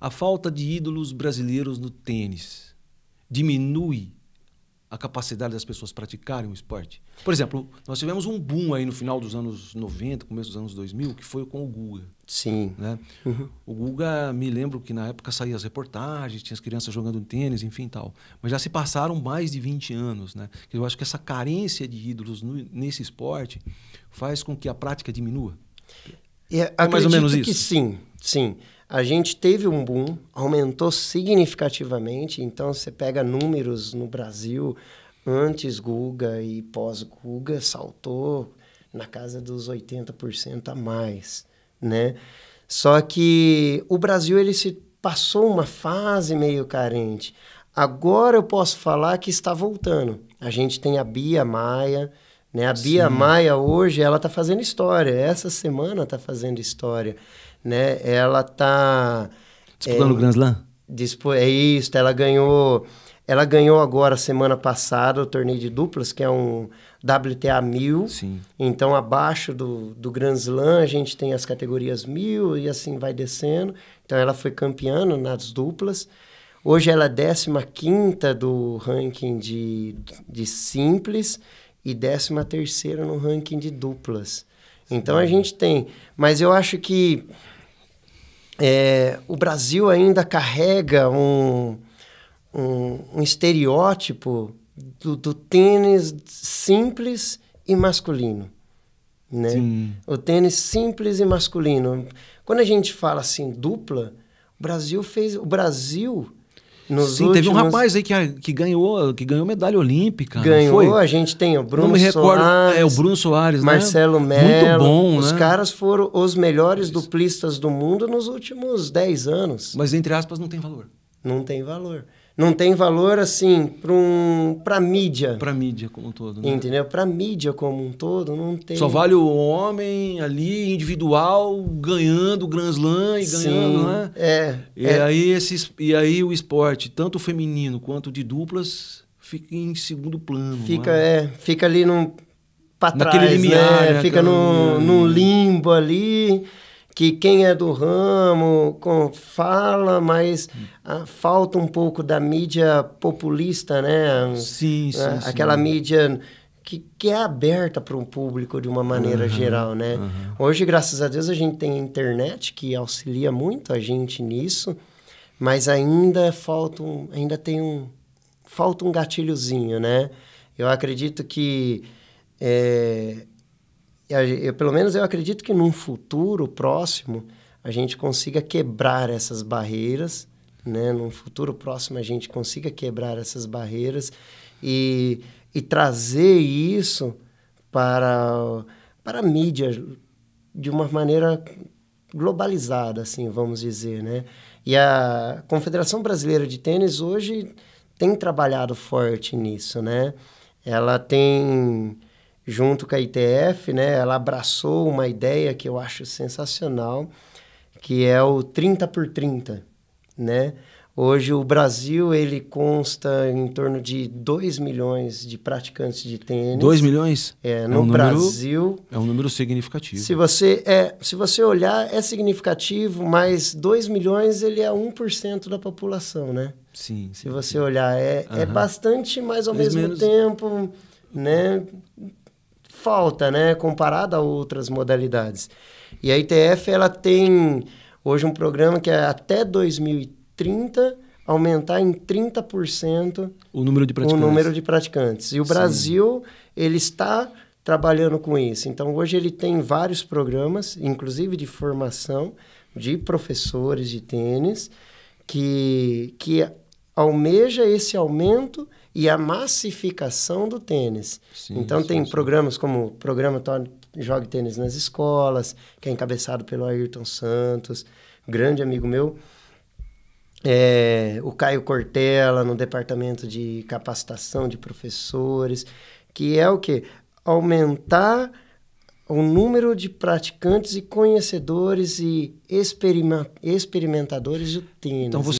A falta de ídolos brasileiros no tênis diminui a capacidade das pessoas praticarem o esporte? Por exemplo, nós tivemos um boom aí no final dos anos 90, começo dos anos 2000, que foi com o Guga. Sim. Né? Uhum. O Guga, me lembro que na época saía as reportagens, tinha as crianças jogando tênis, enfim tal. Mas já se passaram mais de 20 anos. Né? Eu acho que essa carência de ídolos no, nesse esporte faz com que a prática diminua. É, é mais ou menos isso? que sim, sim. A gente teve um boom, aumentou significativamente. Então, você pega números no Brasil antes Guga e pós Guga, saltou na casa dos 80% a mais, né? Só que o Brasil ele se passou uma fase meio carente. Agora eu posso falar que está voltando. A gente tem a Bia Maia, né? A Sim. Bia Maia hoje ela está fazendo história. Essa semana está fazendo história né? Ela tá, tá disputando é, o Grand Slam. Dispo, é isso. Ela ganhou, ela ganhou agora semana passada o torneio de duplas, que é um WTA 1000. Sim. Então abaixo do, do Grand Slam a gente tem as categorias 1000 e assim vai descendo. Então ela foi campeã nas duplas. Hoje ela é 15 do ranking de, de simples e 13 terceira no ranking de duplas. Então Sim. a gente tem. Mas eu acho que é, o Brasil ainda carrega um, um, um estereótipo do, do, tênis simples e masculino. Né? Sim. O tênis simples e masculino. Quando a gente fala assim, dupla, o Brasil fez. O Brasil nos Sim, últimos... teve um rapaz aí que, que, ganhou, que ganhou medalha olímpica. Ganhou, foi? a gente tem o Bruno Soares. Recordo, é, o Bruno Soares, né? Marcelo né? Melo. Muito bom, Os né? caras foram os melhores duplistas do mundo nos últimos 10 anos. Mas, entre aspas, não tem valor. Não tem valor não tem valor assim para um para mídia. Para mídia como um todo, né? Entendeu? Para mídia como um todo não tem. Só vale o homem ali individual ganhando o Grand Slam e Sim, ganhando, né? É. E é. aí esses e aí o esporte, tanto feminino quanto de duplas, fica em segundo plano. Fica né? é, fica ali num para trás, Naquele limiar, é, né? Fica no num limbo ali que quem é do ramo com, fala, mas hum. ah, falta um pouco da mídia populista, né? Sim, ah, sim. sim aquela sim. mídia que, que é aberta para um público de uma maneira uhum, geral, né? Uhum. Hoje, graças a Deus, a gente tem a internet que auxilia muito a gente nisso, mas ainda falta um, ainda tem um falta um gatilhozinho, né? Eu acredito que é, eu, pelo menos eu acredito que num futuro próximo a gente consiga quebrar essas barreiras, né? Num futuro próximo a gente consiga quebrar essas barreiras e, e trazer isso para para a mídia de uma maneira globalizada, assim, vamos dizer, né? E a Confederação Brasileira de Tênis hoje tem trabalhado forte nisso, né? Ela tem junto com a ITF, né, ela abraçou uma ideia que eu acho sensacional, que é o 30 por 30, né? Hoje o Brasil ele consta em torno de 2 milhões de praticantes de tênis. 2 milhões? É, no é um Brasil. Número, é um número significativo. Se você é, se você olhar é significativo, mas 2 milhões ele é 1% da população, né? Sim. Se você olhar é, uhum. é bastante, mas ao mas mesmo menos... tempo, né? falta, né, comparada a outras modalidades. E a ITF ela tem hoje um programa que é até 2030 aumentar em 30% o número de praticantes. O número de praticantes. E o Sim. Brasil, ele está trabalhando com isso. Então, hoje ele tem vários programas, inclusive de formação de professores de tênis, que, que almeja esse aumento e a massificação do tênis. Sim, então sim, tem sim. programas como o programa Jogue Tênis nas Escolas, que é encabeçado pelo Ayrton Santos, grande amigo meu. É, o Caio Cortella, no departamento de capacitação de professores, que é o que? Aumentar o número de praticantes e conhecedores e experimentadores do tênis. Então você